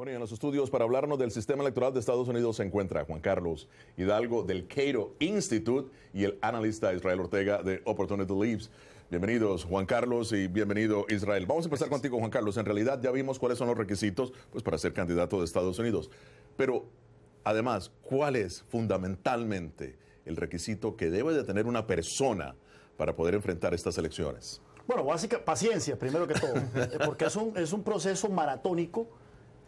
Bueno, y en los estudios para hablarnos del sistema electoral de Estados Unidos se encuentra Juan Carlos Hidalgo del Cato Institute y el analista Israel Ortega de Opportunity Leaves. Bienvenidos Juan Carlos y bienvenido Israel. Vamos a empezar contigo Juan Carlos. En realidad ya vimos cuáles son los requisitos pues, para ser candidato de Estados Unidos. Pero además, ¿cuál es fundamentalmente el requisito que debe de tener una persona para poder enfrentar estas elecciones? Bueno, básica, paciencia primero que todo, porque es un, es un proceso maratónico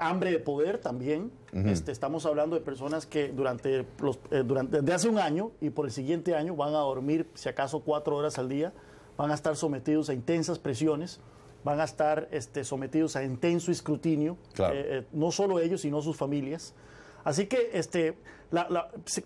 hambre de poder también. este, estamos hablando de personas que durante los, eh, durante, desde hace un año y por el siguiente año van a dormir, si acaso, cuatro horas al día, van a estar sometidos a intensas presiones, van a estar este, sometidos a intenso escrutinio, eh, eh, no solo ellos, sino sus familias. Así que este,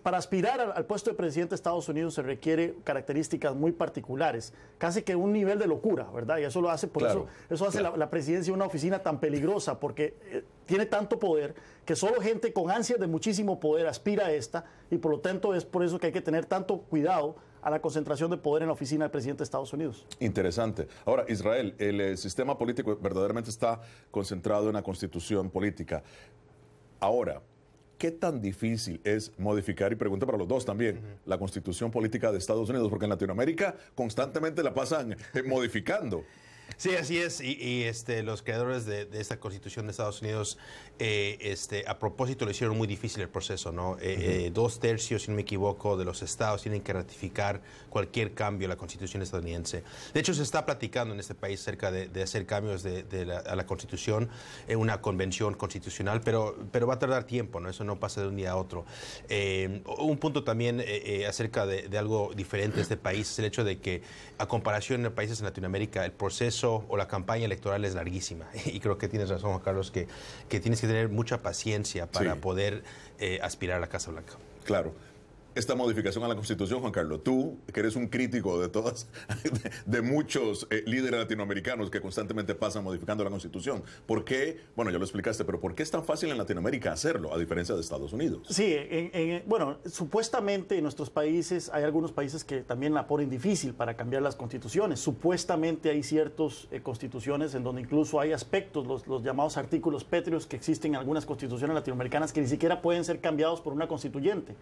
para aspirar al, puesto de presidente de Estados Unidos se requiere características muy particulares, casi que un nivel de locura, ¿verdad? Y eso lo hace, por eso, eso hace la, presidencia una oficina tan peligrosa, porque eh, tiene tanto poder que solo gente con ansias de muchísimo poder aspira a esta, y por lo tanto es por eso que hay que tener tanto cuidado a la concentración de poder en la oficina del presidente de Estados Unidos. Interesante. Ahora, Israel, el, el eh, sistema político verdaderamente está concentrado en la constitución política. Ahora, ¿Qué tan difícil es modificar, y pregunta para los dos también, la constitución política de Estados Unidos? Porque en Latinoamérica constantemente la pasan eh, modificando. Sí, así es. Y, este, los creadores de, esta constitución de Estados Unidos, eh, este, a propósito, le hicieron muy difícil el proceso, ¿no? Eh, eh, dos tercios, si no me equivoco, de los estados tienen que ratificar cualquier cambio a la constitución estadounidense. De hecho, se está platicando en este país acerca de, hacer cambios de, la, a la constitución, en una convención constitucional, pero, pero va a tardar tiempo, ¿no? Eso no pasa de un día a otro. un punto también acerca de, algo diferente de este país es el hecho de que, a comparación de países en Latinoamérica, el proceso o la campaña electoral es larguísima. Y creo que tienes razón, Juan Carlos, que, tienes que tener mucha paciencia para poder eh, aspirar a la Casa Blanca. Claro esta modificación a la Constitución, Juan Carlos. Tú, que eres un crítico de todas, de, muchos eh, líderes latinoamericanos que constantemente pasan modificando la Constitución. ¿Por qué? Bueno, ya lo explicaste, pero ¿por qué es tan fácil en Latinoamérica hacerlo, a diferencia de Estados Unidos? Sí, bueno, supuestamente en nuestros países hay algunos países que también la ponen difícil para cambiar las constituciones. Supuestamente hay ciertas eh, constituciones en donde incluso hay aspectos, los, llamados artículos pétreos que existen en algunas constituciones latinoamericanas que ni siquiera pueden ser cambiados por una constituyente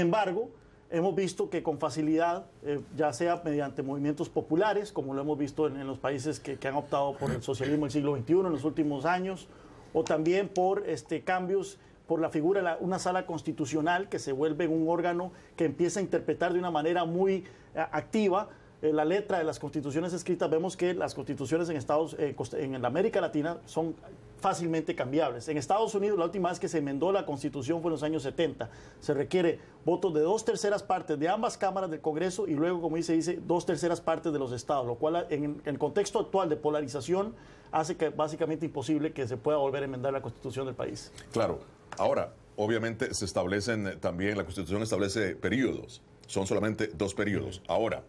embargo, hemos visto que con facilidad, eh, ya sea mediante movimientos populares, como lo hemos visto en, los países que, han optado por el socialismo en el siglo XXI en los últimos años, o también por este, cambios por la figura de una sala constitucional que se vuelve un órgano que empieza a interpretar de una manera muy eh, activa eh, la letra de las constituciones escritas. Vemos que las constituciones en Estados en América Latina son fácilmente cambiables. En Estados Unidos la última vez que se enmendó la constitución fue en los años 70. Se requiere votos de dos terceras partes de ambas cámaras del Congreso y luego, como dice, dice dos terceras partes de los estados, lo cual en el contexto actual de polarización hace que básicamente imposible que se pueda volver a enmendar la constitución del país. Claro. Ahora, obviamente se establecen eh, también, la constitución establece periodos. Son solamente dos periodos. Ahora,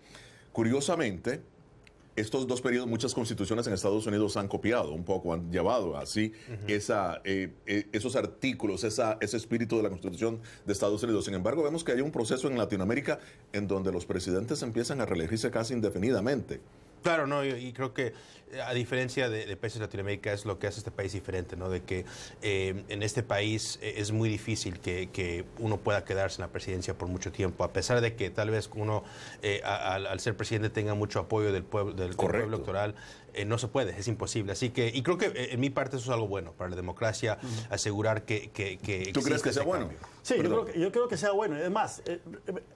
curiosamente, estos dos periodos, muchas constituciones en Estados Unidos han copiado un poco, han llevado así esa, eh, eh, esos artículos, ese espíritu de la Constitución de Estados Unidos. Sin embargo, vemos que hay un proceso en Latinoamérica en donde los presidentes empiezan a reelegirse casi indefinidamente. Claro, no, y, creo que eh, a diferencia de, países de Latinoamérica es lo que hace este país diferente, ¿no? De que em, en este país e, es muy difícil que, que, uno pueda quedarse en la presidencia por mucho tiempo, a pesar de que tal vez uno eh, al ser presidente tenga mucho apoyo del pueblo, del pueblo electoral, eh, no se puede, es imposible. Así que, y creo que eh, en mi parte eso es algo bueno para la democracia, asegurar que... ¿Tú crees que sea bueno? Sí, yo creo, que, sea bueno. Es más, eh,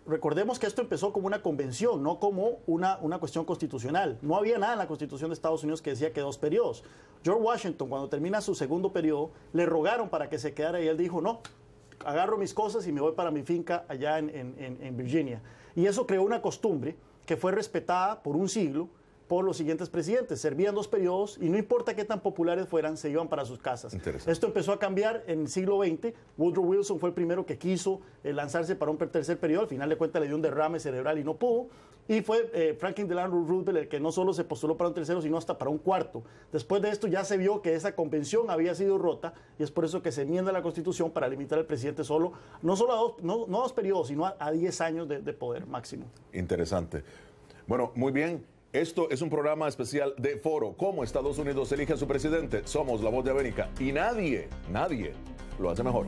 recordemos que esto empezó como una convención, no como una, una cuestión constitucional. No había nada en la constitución de Estados Unidos que decía que dos periodos. George Washington, cuando termina su segundo periodo, le rogaron para que se quedara y él dijo, no, agarro mis cosas y me voy para mi finca allá en, en Virginia. Y eso creó una costumbre que fue respetada por un siglo por los siguientes presidentes. Servían dos periodos y no importa qué tan populares fueran, se iban para sus casas. Esto empezó a cambiar en el siglo XX. Woodrow Wilson fue el primero que quiso eh, lanzarse para un tercer periodo. Al final de cuentas le dio un derrame cerebral y no pudo. Y fue eh, Franklin Delano Roosevelt el que no solo se postuló para un tercero, sino hasta para un cuarto. Después de esto ya se vio que esa convención había sido rota y es por eso que se enmienda la Constitución para limitar al presidente solo, no solo a dos, no, dos periodos, sino a 10 años de poder máximo. Interesante. Bueno, muy bien. Esto es un programa especial de Foro, cómo Estados Unidos elige a su presidente. Somos la voz de América y nadie, nadie lo hace mejor.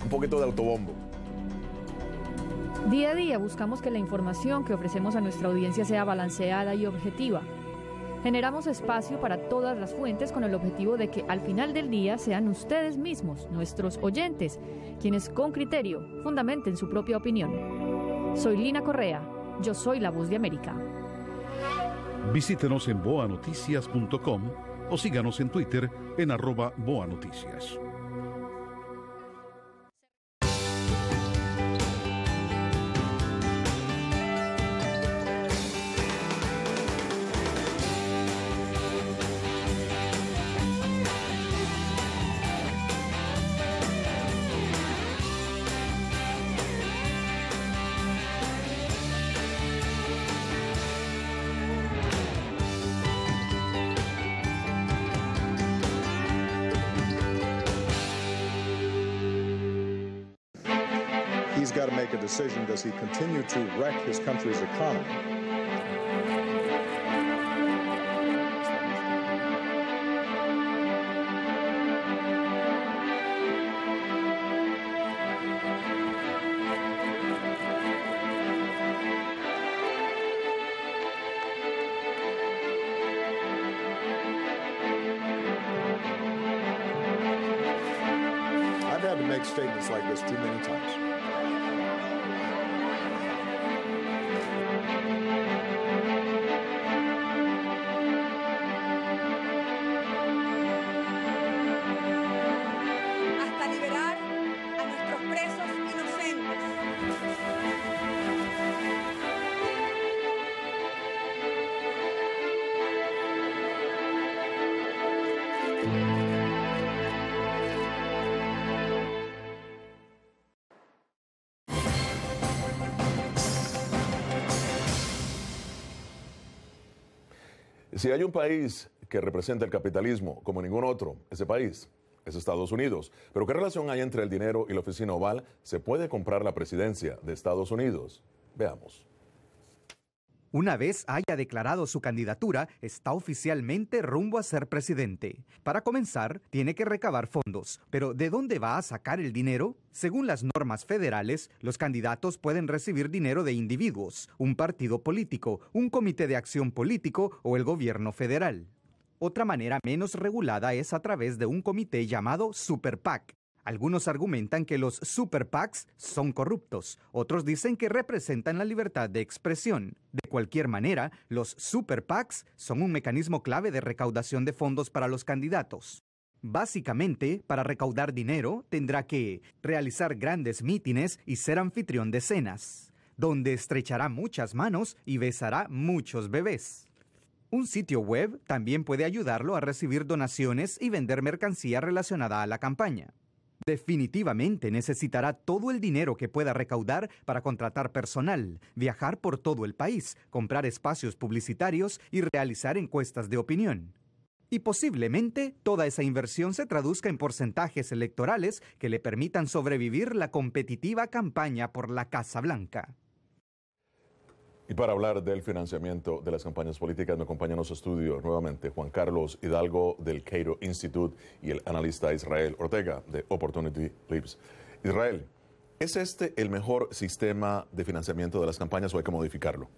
Un poquito de autobombo. Día a día buscamos que la información que ofrecemos a nuestra audiencia sea balanceada y objetiva. Generamos espacio para todas las fuentes con el objetivo de que al final del día sean ustedes mismos, nuestros oyentes, quienes con criterio fundamenten su propia opinión. Soy Lina Correa, yo soy La Voz de América. Visítenos en boanoticias.com o síganos en Twitter en arroba boanoticias. as he continued to wreck his country's economy. I've had to make statements like this too many times. Si hay un país que representa el capitalismo como ningún otro, ese país es Estados Unidos. Pero ¿qué relación hay entre el dinero y la oficina oval? ¿Se puede comprar la presidencia de Estados Unidos? Veamos. Una vez haya declarado su candidatura, está oficialmente rumbo a ser presidente. Para comenzar, tiene que recabar fondos, pero ¿de dónde va a sacar el dinero? Según las normas federales, los candidatos pueden recibir dinero de individuos, un partido político, un comité de acción político o el gobierno federal. Otra manera menos regulada es a través de un comité llamado Super PAC, algunos argumentan que los super PACs son corruptos, otros dicen que representan la libertad de expresión. De cualquier manera, los super PACs son un mecanismo clave de recaudación de fondos para los candidatos. Básicamente, para recaudar dinero, tendrá que realizar grandes mítines y ser anfitrión de cenas, donde estrechará muchas manos y besará muchos bebés. Un sitio web también puede ayudarlo a recibir donaciones y vender mercancía relacionada a la campaña. Definitivamente necesitará todo el dinero que pueda recaudar para contratar personal, viajar por todo el país, comprar espacios publicitarios y realizar encuestas de opinión. Y posiblemente toda esa inversión se traduzca en porcentajes electorales que le permitan sobrevivir la competitiva campaña por la Casa Blanca. Y para hablar del financiamiento de las campañas políticas, me acompaña en los estudios nuevamente Juan Carlos Hidalgo del Cato Institute y el analista Israel Ortega de Opportunity Lives. Israel, ¿es este el mejor sistema de financiamiento de las campañas o hay que modificarlo?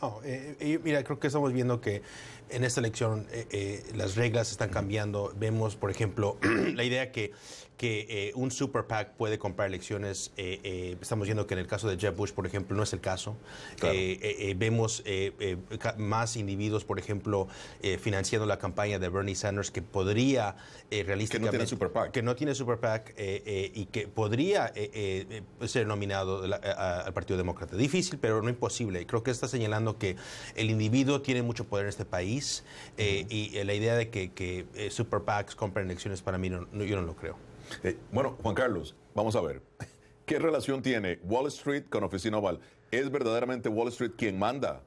No, eh, mira, creo que estamos viendo que en esta elección eh, eh, las reglas están cambiando. Vemos, por ejemplo, la idea que que eh, un super PAC puede comprar elecciones. Eh, eh, estamos viendo que en el caso de Jeb Bush, por ejemplo, no es el caso. vemos más individuos, por ejemplo, financiando la campaña de Bernie Sanders que podría realísticamente... Que no tiene super PAC. Que no tiene super PAC y que podría ser nominado al Partido Demócrata. Difícil, pero no imposible. Creo que está señalando que el individuo tiene mucho poder en este país y la idea de que, que super PACs compren elecciones para mí no, yo no lo creo. Eh, bueno, Juan Carlos, vamos a ver. ¿Qué relación tiene Wall Street con Oficina Oval? ¿Es verdaderamente Wall Street quien manda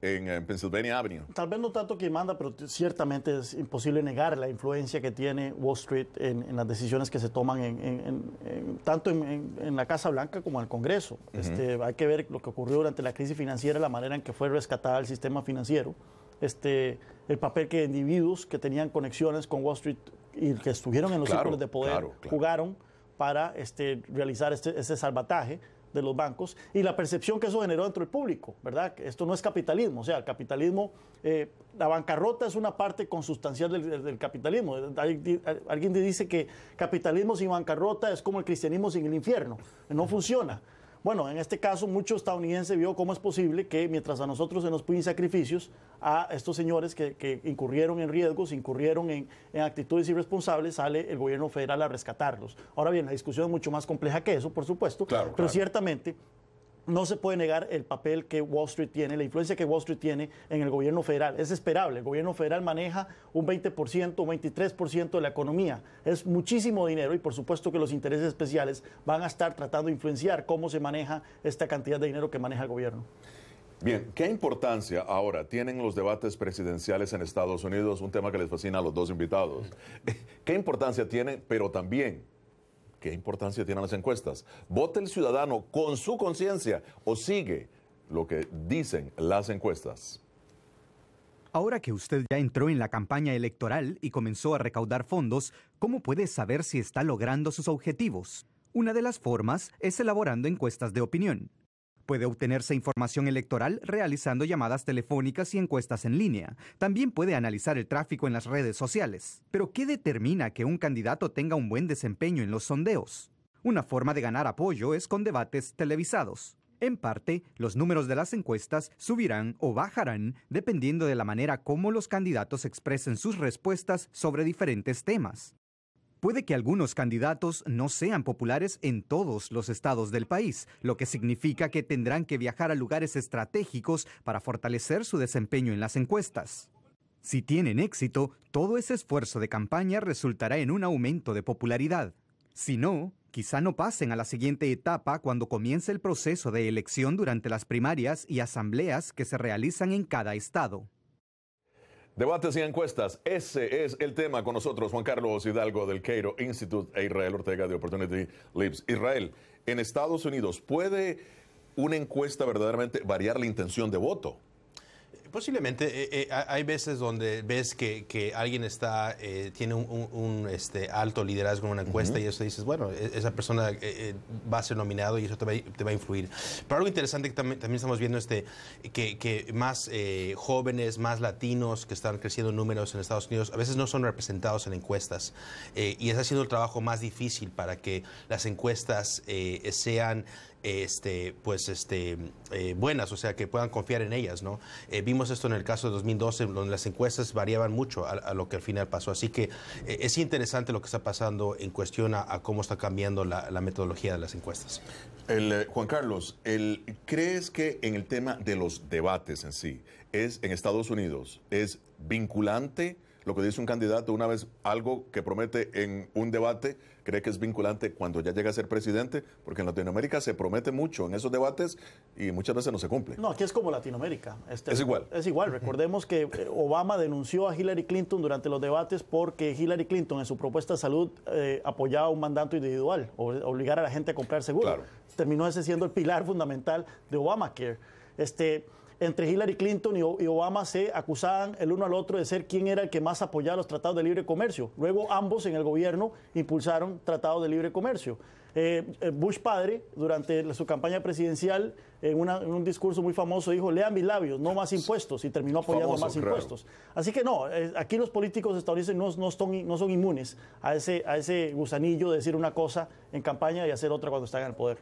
en, Pennsylvania Avenue. Tal vez no tanto quien manda, pero ciertamente es imposible negar la influencia que tiene Wall Street en, las decisiones que se toman tanto en, la Casa Blanca como en el Congreso. Este, hay que ver lo que ocurrió durante la crisis financiera, la manera en que fue rescatada el sistema financiero, este, el papel que individuos que tenían conexiones con Wall Street y que estuvieron en los círculos de poder jugaron para este, realizar este, salvataje de los bancos y la percepción que eso generó dentro del público, ¿verdad? Esto no es capitalismo, o sea, el capitalismo, eh, la bancarrota es una parte consustancial del, del capitalismo. Alguien dice que capitalismo sin bancarrota es como el cristianismo sin el infierno, no funciona. Bueno, en este caso, mucho estadounidense vio cómo es posible que mientras a nosotros se nos piden sacrificios, a estos señores que, incurrieron en riesgos, incurrieron en, actitudes irresponsables, sale el gobierno federal a rescatarlos. Ahora bien, la discusión es mucho más compleja que eso, por supuesto, pero ciertamente no se puede negar el papel que Wall Street tiene, la influencia que Wall Street tiene en el gobierno federal. Es esperable. El gobierno federal maneja un 20%, un 23% de la economía. Es muchísimo dinero y por supuesto que los intereses especiales van a estar tratando de influenciar cómo se maneja esta cantidad de dinero que maneja el gobierno. Bien, ¿qué importancia ahora tienen los debates presidenciales en Estados Unidos? Un tema que les fascina a los dos invitados. Mm. ¿Qué importancia tiene, pero también ¿Qué importancia tienen las encuestas? ¿Vote el ciudadano con su conciencia o sigue lo que dicen las encuestas? Ahora que usted ya entró en la campaña electoral y comenzó a recaudar fondos, ¿cómo puede saber si está logrando sus objetivos? Una de las formas es elaborando encuestas de opinión. Puede obtenerse información electoral realizando llamadas telefónicas y encuestas en línea. También puede analizar el tráfico en las redes sociales. Pero ¿qué determina que un candidato tenga un buen desempeño en los sondeos? Una forma de ganar apoyo es con debates televisados. En parte, los números de las encuestas subirán o bajarán dependiendo de la manera como los candidatos expresen sus respuestas sobre diferentes temas. Puede que algunos candidatos no sean populares en todos los estados del país, lo que significa que tendrán que viajar a lugares estratégicos para fortalecer su desempeño en las encuestas. Si tienen éxito, todo ese esfuerzo de campaña resultará en un aumento de popularidad. Si no, quizá no pasen a la siguiente etapa cuando comience el proceso de elección durante las primarias y asambleas que se realizan en cada estado. Debates y encuestas, ese es el tema con nosotros, Juan Carlos Hidalgo del Cairo Institute e Israel Ortega de Opportunity Lives. Israel, en Estados Unidos, ¿puede una encuesta verdaderamente variar la intención de voto? Posiblemente. Eh, eh, hay veces donde ves que, que alguien está eh, tiene un, este, alto liderazgo en una encuesta y eso dices, bueno, e, esa persona va a ser nominado y eso te va, a influir. Pero algo interesante que también, estamos viendo este, que, más jóvenes, más latinos que están creciendo en números en Estados Unidos, a veces no son representados en encuestas. y está haciendo el trabajo más difícil para que las encuestas sean este, pues, este, eh, buenas, o sea, que puedan confiar en ellas, ¿no? Eh, vimos esto en el caso de 2012, donde las encuestas variaban mucho a, lo que al final pasó. Así que eh, es interesante lo que está pasando en cuestión a, cómo está cambiando la, metodología de las encuestas. El, Juan Carlos, el, ¿crees que en el tema de los debates en sí, es en Estados Unidos, es vinculante? lo que dice un candidato una vez, algo que promete en un debate, cree que es vinculante cuando ya llega a ser presidente, porque en Latinoamérica se promete mucho en esos debates y muchas veces no se cumple. No, aquí es como Latinoamérica. Este, es igual. Es igual. Recordemos que eh, Obama denunció a Hillary Clinton durante los debates porque Hillary Clinton en su propuesta de salud eh, apoyaba un mandato individual, obligar a la gente a comprar seguro. Terminó ese siendo el pilar fundamental de Obamacare. Este, entre Hillary Clinton y, Obama se acusaban el uno al otro de ser quien era el que más apoyaba los tratados de libre comercio. Luego ambos en el gobierno impulsaron tratados de libre comercio. Eh, eh, Bush padre, durante su campaña presidencial, en, en, un discurso muy famoso, dijo, lean mis labios, no más impuestos, y terminó apoyando más impuestos. Así que no, eh, aquí los políticos estadounidenses no, son, inmunes a ese, a ese gusanillo de decir una cosa en campaña y hacer otra cuando están en el poder.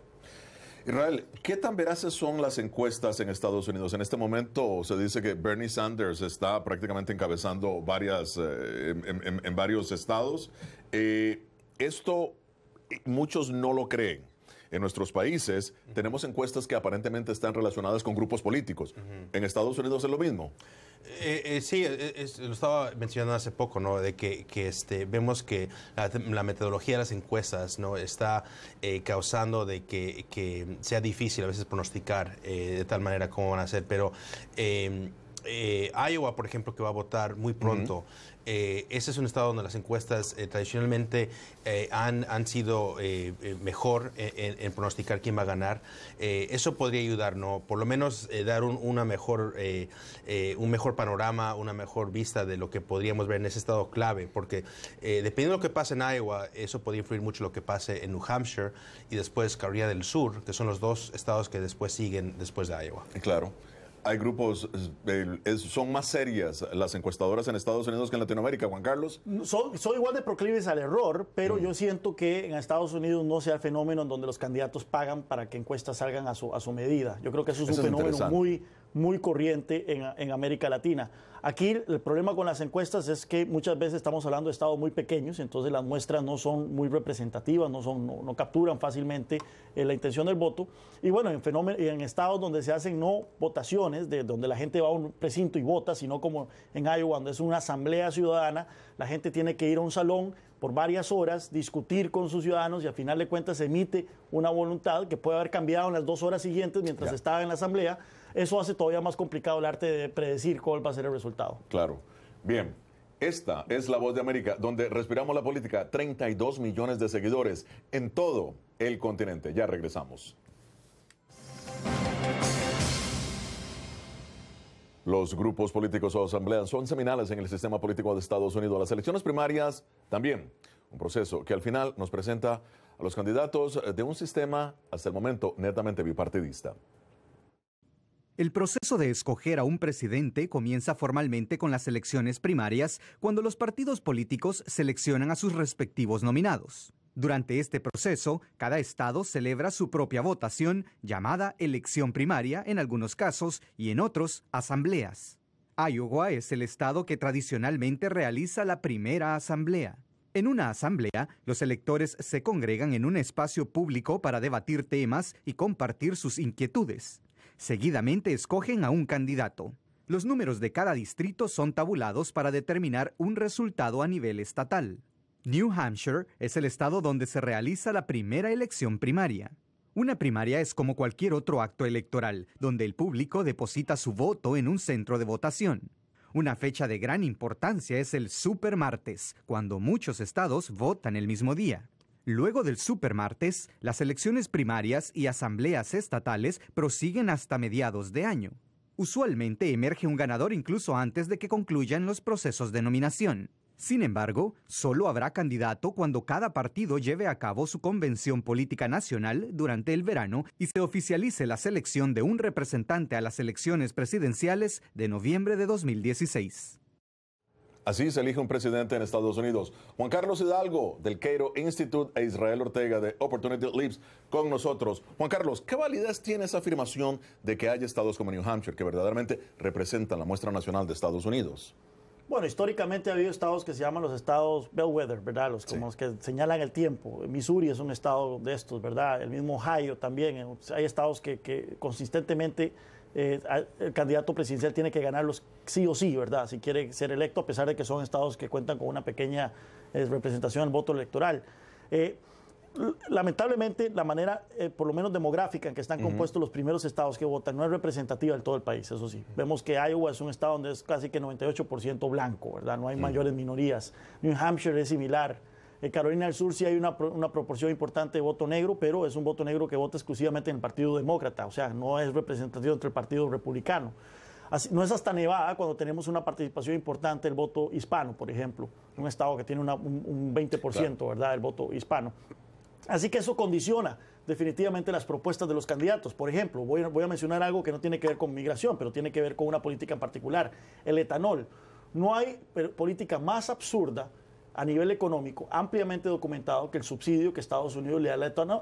Israel, ¿qué tan veraces son las encuestas en Estados Unidos? En este momento se dice que Bernie Sanders está prácticamente encabezando varias, eh, en, varios estados. Eh, esto eh, muchos no lo creen. En nuestros países tenemos encuestas que aparentemente están relacionadas con grupos políticos. En Estados Unidos es lo mismo. Eh, eh, sí, eh, eh, lo estaba mencionando hace poco, ¿no? De que, que este, vemos que la, metodología de las encuestas, ¿no? Está causando de que, sea difícil a veces pronosticar de tal manera cómo van a ser, pero Iowa, por ejemplo, que va a votar muy pronto, eh, ese es un estado donde las encuestas eh, tradicionalmente eh, han, sido mejor en, pronosticar quién va a ganar. eso podría ayudar, Por lo menos dar un, una mejor, un mejor panorama, una mejor vista de lo que podríamos ver en ese estado clave, porque dependiendo de lo que pase en Iowa, eso podría influir mucho en lo que pase en New Hampshire y después Carolina del Sur, que son los dos estados que después siguen después de Iowa. Claro hay grupos, son más serias las encuestadoras en Estados Unidos que en Latinoamérica, Juan Carlos. Son, igual de proclives al error, pero mm. yo siento que en Estados Unidos no sea el fenómeno en donde los candidatos pagan para que encuestas salgan a su, medida. Yo creo que eso es un fenómeno muy muy corriente en, América Latina. Aquí el problema con las encuestas es que muchas veces estamos hablando de estados muy pequeños, entonces las muestras no son muy representativas, no, son, no, capturan fácilmente eh, la intención del voto. Y bueno, en, en estados donde se hacen no votaciones, de, donde la gente va a un precinto y vota, sino como en Iowa, donde es una asamblea ciudadana, la gente tiene que ir a un salón por varias horas, discutir con sus ciudadanos y al final de cuentas se emite una voluntad que puede haber cambiado en las dos horas siguientes mientras estaba en la asamblea eso hace todavía más complicado el arte de predecir cuál va a ser el resultado. Claro. Bien, esta es la voz de América, donde respiramos la política. 32 millones de seguidores en todo el continente. Ya regresamos. Los grupos políticos o asambleas son seminales en el sistema político de Estados Unidos. Las elecciones primarias también. Un proceso que al final nos presenta a los candidatos de un sistema hasta el momento netamente bipartidista. El proceso de escoger a un presidente comienza formalmente con las elecciones primarias, cuando los partidos políticos seleccionan a sus respectivos nominados. Durante este proceso, cada estado celebra su propia votación, llamada elección primaria en algunos casos y en otros asambleas. Iowa es el estado que tradicionalmente realiza la primera asamblea. En una asamblea, los electores se congregan en un espacio público para debatir temas y compartir sus inquietudes. Seguidamente escogen a un candidato. Los números de cada distrito son tabulados para determinar un resultado a nivel estatal. New Hampshire es el estado donde se realiza la primera elección primaria. Una primaria es como cualquier otro acto electoral, donde el público deposita su voto en un centro de votación. Una fecha de gran importancia es el Supermartes, cuando muchos estados votan el mismo día. Luego del supermartes, las elecciones primarias y asambleas estatales prosiguen hasta mediados de año. Usualmente emerge un ganador incluso antes de que concluyan los procesos de nominación. Sin embargo, solo habrá candidato cuando cada partido lleve a cabo su convención política nacional durante el verano y se oficialice la selección de un representante a las elecciones presidenciales de noviembre de 2016. Así se elige un presidente en Estados Unidos. Juan Carlos Hidalgo del Cairo Institute e Israel Ortega de Opportunity Leaps con nosotros. Juan Carlos, ¿qué validez tiene esa afirmación de que hay estados como New Hampshire que verdaderamente representan la muestra nacional de Estados Unidos? Bueno, históricamente ha habido estados que se llaman los estados bellwether, ¿verdad? Los como que señalan el tiempo. Missouri es un estado de estos, ¿verdad? El mismo Ohio también. Hay estados que, que consistentemente eh, el candidato presidencial tiene que ganarlos sí o sí, ¿verdad? Si quiere ser electo, a pesar de que son estados que cuentan con una pequeña eh, representación representación el voto electoral. Eh, lamentablemente, la manera, por lo menos demográfica, en que están compuestos los primeros estados que votan no es representativa del todo el país, eso sí. Vemos que Iowa es un estado donde es casi que 98% blanco, ¿verdad? No hay mayores minorías. New Hampshire es similar. En Carolina del Sur sí hay una, proporción importante de voto negro, pero es un voto negro que vota exclusivamente en el Partido Demócrata, o sea, no es representativo entre el Partido Republicano. no es hasta Nevada cuando tenemos una participación importante del voto hispano, por ejemplo, un estado que tiene un, 20%, ¿verdad?, del voto hispano. Así que eso condiciona definitivamente las propuestas de los candidatos. Por ejemplo, voy a mencionar algo que no tiene que ver con migración, pero tiene que ver con una política en particular, el etanol. No hay política más absurda a nivel económico ampliamente documentado que el subsidio que Estados Unidos le da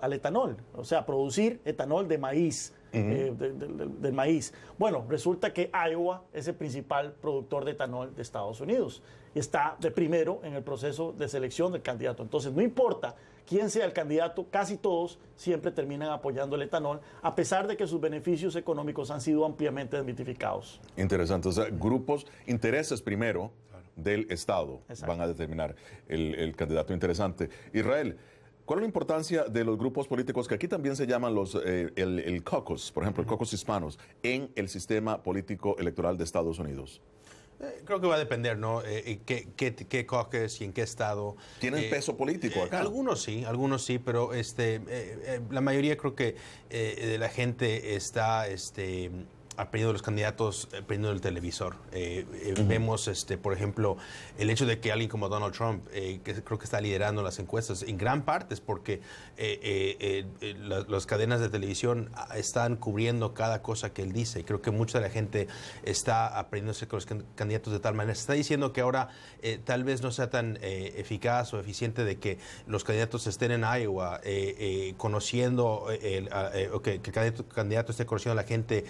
al etanol, o sea, producir etanol de maíz, eh, del maíz. Bueno, resulta que Iowa es el principal productor de etanol de Estados Unidos y está de primero en el proceso de selección del candidato. Entonces, no importa quién sea el candidato, casi todos siempre terminan apoyando el etanol, a pesar de que sus beneficios económicos han sido ampliamente desmitificados. Interesante, o sea, grupos, intereses primero del Estado van a determinar el, candidato interesante. Israel, ¿cuál es la importancia de los grupos políticos que aquí también se llaman los eh, el, el, por ejemplo, el Cocos hispanos, en el sistema político electoral de Estados Unidos? Eh, creo que va a depender, ¿no? Eh, qué, qué, y en qué estado. ¿Tienen peso político acá? algunos sí, algunos sí, pero este, la mayoría creo que de la gente está este, aprendiendo de los candidatos, aprendiendo eh, del televisor. Eh, eh, vemos, este, por ejemplo, el hecho de que alguien como Donald Trump, que creo que está liderando las encuestas, en gran parte es porque las cadenas de televisión ah, están cubriendo cada cosa que él dice. Y creo que mucha de la gente está aprendiéndose con los candidatos de tal manera. Se está diciendo que ahora tal vez no sea tan eficaz o eficiente de que los candidatos estén en Iowa conociendo, el, ah, que el candidato, esté conociendo a la gente.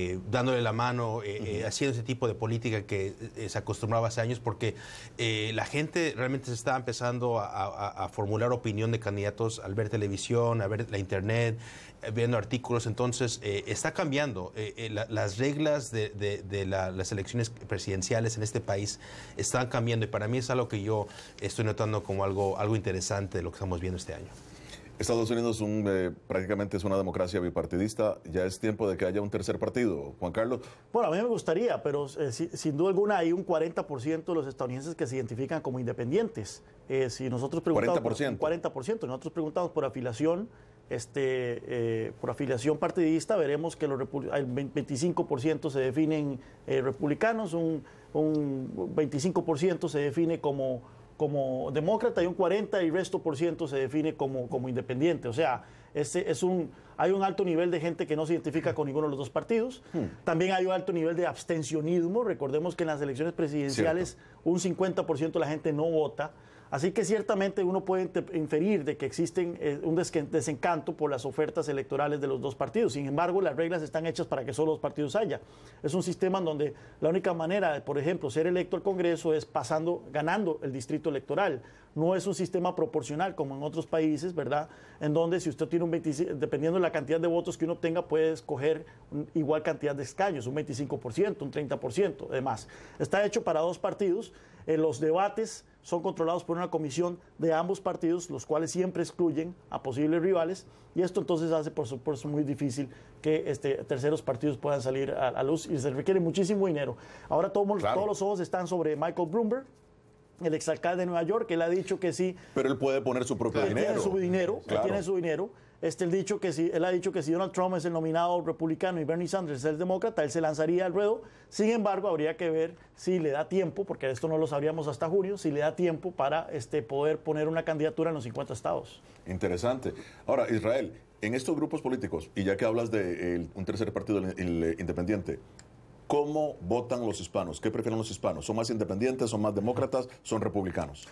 Eh, dándole la mano, eh, eh, haciendo ese tipo de política que se acostumbraba hace años, porque la gente realmente se está empezando a, formular opinión de candidatos al ver televisión, a ver la internet, viendo artículos. Entonces, está cambiando. las reglas de, las elecciones presidenciales en este país están cambiando y para mí es algo que yo estoy notando como algo, algo interesante de lo que estamos viendo este año. Estados Unidos un, eh, prácticamente es una democracia bipartidista. Ya es tiempo de que haya un tercer partido, Juan Carlos. Bueno, a mí me gustaría, pero eh, sin duda alguna hay un 40% de los estadounidenses que se identifican como independientes. Eh, si nosotros preguntamos 40%. Por, nosotros preguntamos por afiliación, este, por afiliación partidista, veremos que el 25% se definen republicanos, un, un 25% se define como como demócrata y un 40 y resto por ciento se define como, independiente. O sea, este es un, hay un alto nivel de gente que no se identifica con ninguno de los dos partidos. Hmm. También hay un alto nivel de abstencionismo. Recordemos que en las elecciones presidenciales un 50% de la gente no vota. Así que ciertamente uno puede inferir de que existe eh, un desencanto por las ofertas electorales de los dos partidos. Sin embargo, las reglas están hechas para que solo los partidos haya. Es un sistema en donde la única manera de, por ejemplo, ser electo al Congreso es pasando, ganando el distrito electoral. No es un sistema proporcional como en otros países, ¿verdad? En donde si usted tiene un 25, dependiendo de la cantidad de votos que uno tenga, puede escoger igual cantidad de escaños, un 25%, un 30%, además. Está hecho para dos partidos. En los debates son controlados por una comisión de ambos partidos, los cuales siempre excluyen a posibles rivales, y esto entonces hace, por supuesto, muy difícil que este, terceros partidos puedan salir a, la luz y se requiere muchísimo dinero. Ahora todos los ojos están sobre Michael Bloomberg, el exalcalde de Nueva York, que le ha dicho que sí. Pero él puede poner su propio dinero. Tiene su dinero, tiene su dinero este, el dicho que él ha dicho que si Donald Trump es el nominado republicano y Bernie Sanders es el demócrata, él se lanzaría al ruedo. Sin embargo, habría que ver si le da tiempo, porque esto no lo sabríamos hasta junio, si le da tiempo para este, poder poner una candidatura en los 50 estados. Interesante. Ahora, Israel, en estos grupos políticos, y ya que hablas de un tercer partido, eh, independiente, ¿cómo votan los hispanos? ¿Qué prefieren los hispanos? ¿Son más independientes, son más demócratas, son republicanos?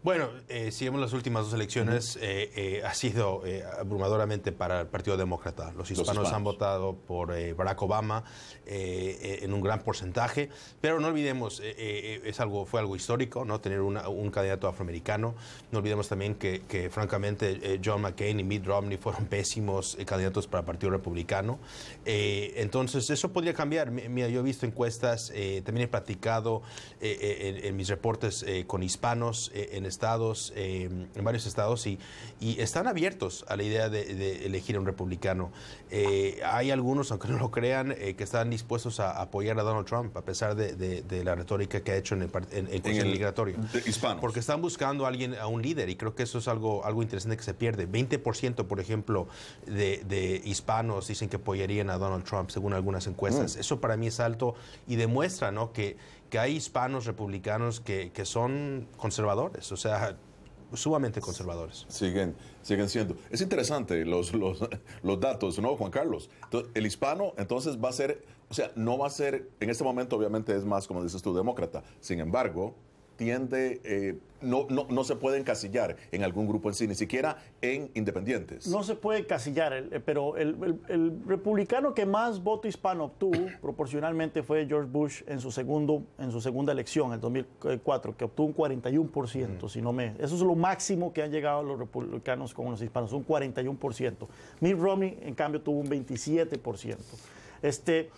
Bueno, eh, si vemos las últimas dos elecciones, eh, eh, ha sido abrumadoramente para el Partido Demócrata. Los hispanos, han votado por Barack Obama en un gran porcentaje, pero no olvidemos, es algo, fue algo histórico, ¿no? Tener un candidato afroamericano. No olvidemos también que, francamente, John McCain y Mitt Romney fueron pésimos candidatos para el Partido Republicano. entonces, eso podría cambiar. Mira, yo he visto encuestas, también he platicado en, mis reportes con hispanos en estados, em, en varios estados y, y, están abiertos a la idea de, elegir a un republicano. Eh, hay algunos, aunque no lo crean, eh, que están dispuestos a apoyar a Donald Trump a pesar de, la retórica que ha hecho en el, en, el migratorio. Porque están buscando a alguien, a un líder y creo que eso es algo, algo interesante que se pierde. 20% por ejemplo de, hispanos dicen que apoyarían a Donald Trump según algunas encuestas. Mm. Eso para mí es alto y demuestra ¿no? que que hay hispanos republicanos que, que son conservadores, o sea, sumamente conservadores. Siguen, siguen siendo. Es interesante los, los, los datos, ¿no, Juan Carlos? Entonces, el hispano entonces va a ser, o sea, no va a ser, en este momento obviamente es más, como dices tú, demócrata. Sin embargo, tiende, eh, no, no, se puede encasillar en algún grupo en sí, ni siquiera en independientes. No se puede encasillar, eh, pero el, republicano que más voto hispano obtuvo proporcionalmente fue George Bush en su, segundo, en su segunda elección, en 2004, que obtuvo un 41%, si no me... Eso es lo máximo que han llegado los republicanos con los hispanos, un 41%. Mitt Romney, en cambio, tuvo un 27%. Este,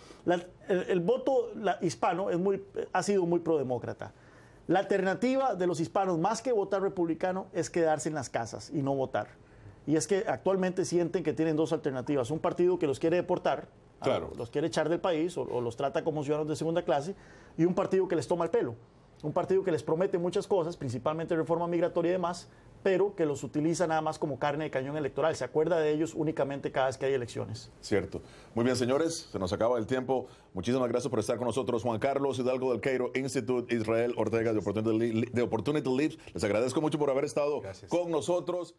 el, voto hispano es muy, ha sido muy prodemócrata. La alternativa de los hispanos, más que votar republicano, es quedarse en las casas y no votar. Y es que actualmente sienten que tienen dos alternativas. Un partido que los quiere deportar, ah, los quiere echar del país o los trata como ciudadanos de segunda clase, y un partido que les toma el pelo. Un partido que les promete muchas cosas, principalmente reforma migratoria y demás, pero que los utiliza nada más como carne de cañón electoral. Se acuerda de ellos únicamente cada vez que hay elecciones. Cierto. Muy bien, señores, se nos acaba el tiempo. Muchísimas gracias por estar con nosotros. Juan Carlos Hidalgo del Cairo, Institute Israel Ortega de Opportunity, de Les agradezco mucho por haber estado con nosotros.